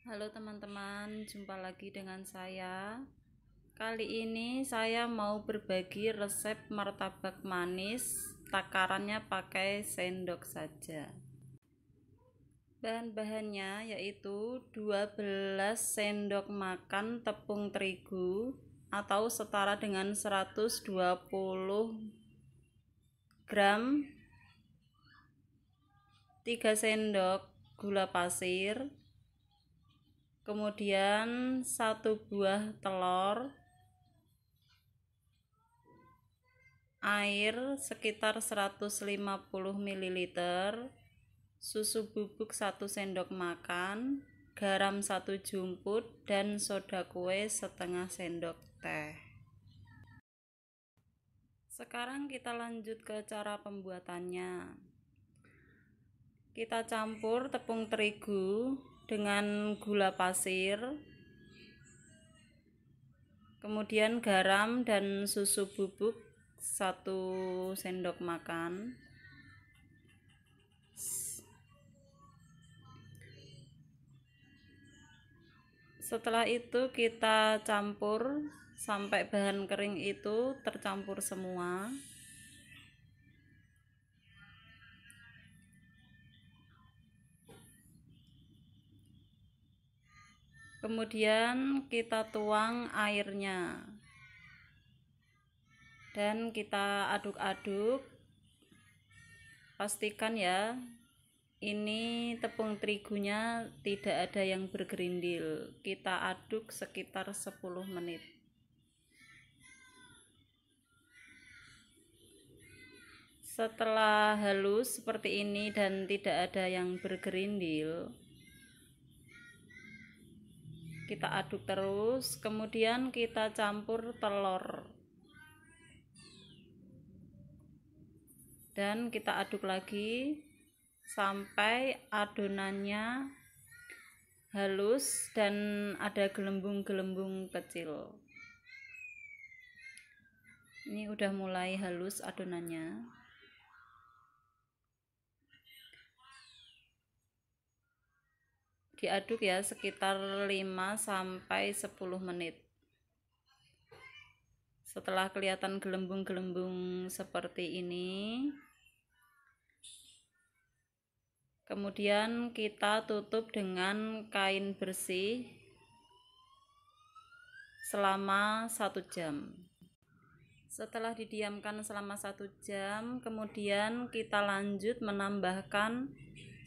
Halo teman-teman, jumpa lagi dengan saya. Kali ini saya mau berbagi resep martabak manis, takarannya pakai sendok saja. Bahan-bahannya yaitu 12 sendok makan tepung terigu atau setara dengan 120 gram 3 sendok gula pasir kemudian satu buah telur air sekitar 150 ml susu bubuk 1 sendok makan garam 1 jumput dan soda kue setengah sendok teh sekarang kita lanjut ke cara pembuatannya kita campur tepung terigu dengan gula pasir kemudian garam dan susu bubuk satu sendok makan setelah itu kita campur sampai bahan kering itu tercampur semua kemudian kita tuang airnya dan kita aduk-aduk pastikan ya ini tepung terigunya tidak ada yang bergerindil kita aduk sekitar 10 menit setelah halus seperti ini dan tidak ada yang bergerindil kita aduk terus kemudian kita campur telur dan kita aduk lagi sampai adonannya halus dan ada gelembung-gelembung kecil ini udah mulai halus adonannya diaduk ya sekitar 5 sampai 10 menit setelah kelihatan gelembung-gelembung seperti ini kemudian kita tutup dengan kain bersih selama satu jam setelah didiamkan selama satu jam kemudian kita lanjut menambahkan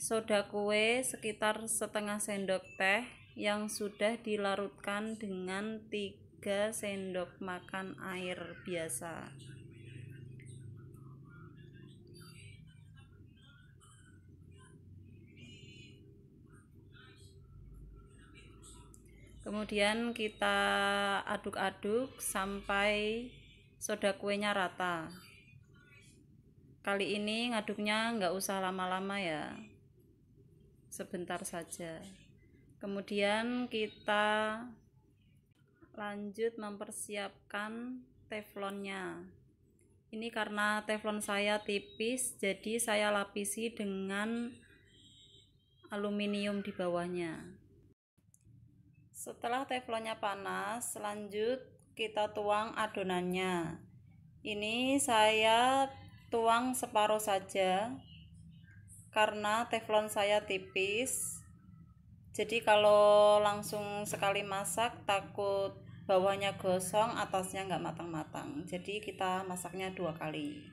soda kue sekitar setengah sendok teh yang sudah dilarutkan dengan 3 sendok makan air biasa kemudian kita aduk-aduk sampai soda kuenya rata kali ini ngaduknya nggak usah lama-lama ya sebentar saja kemudian kita lanjut mempersiapkan teflonnya ini karena teflon saya tipis jadi saya lapisi dengan aluminium di bawahnya setelah teflonnya panas lanjut kita tuang adonannya ini saya tuang separuh saja karena teflon saya tipis jadi kalau langsung sekali masak takut bawahnya gosong atasnya nggak matang-matang jadi kita masaknya dua kali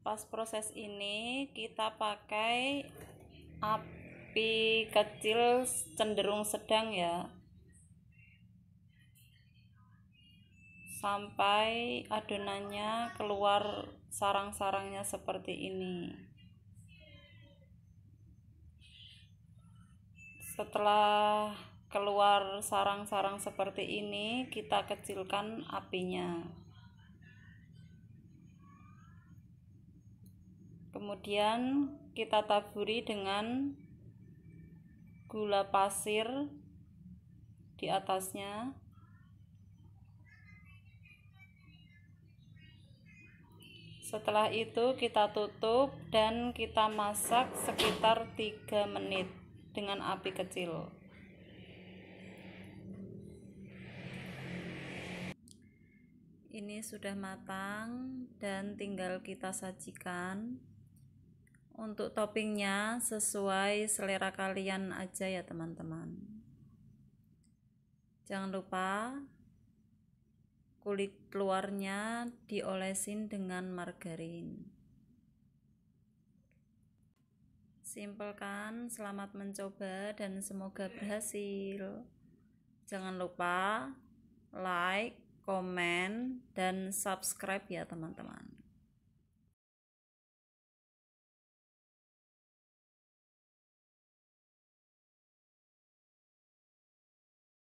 pas proses ini kita pakai api kecil cenderung sedang ya sampai adonannya keluar sarang-sarangnya seperti ini setelah keluar sarang-sarang seperti ini kita kecilkan apinya kemudian kita taburi dengan gula pasir di atasnya Setelah itu kita tutup dan kita masak sekitar 3 menit dengan api kecil. Ini sudah matang dan tinggal kita sajikan. Untuk toppingnya sesuai selera kalian aja ya teman-teman. Jangan lupa kulit luarnya diolesin dengan margarin simple kan selamat mencoba dan semoga berhasil jangan lupa like, komen, dan subscribe ya teman-teman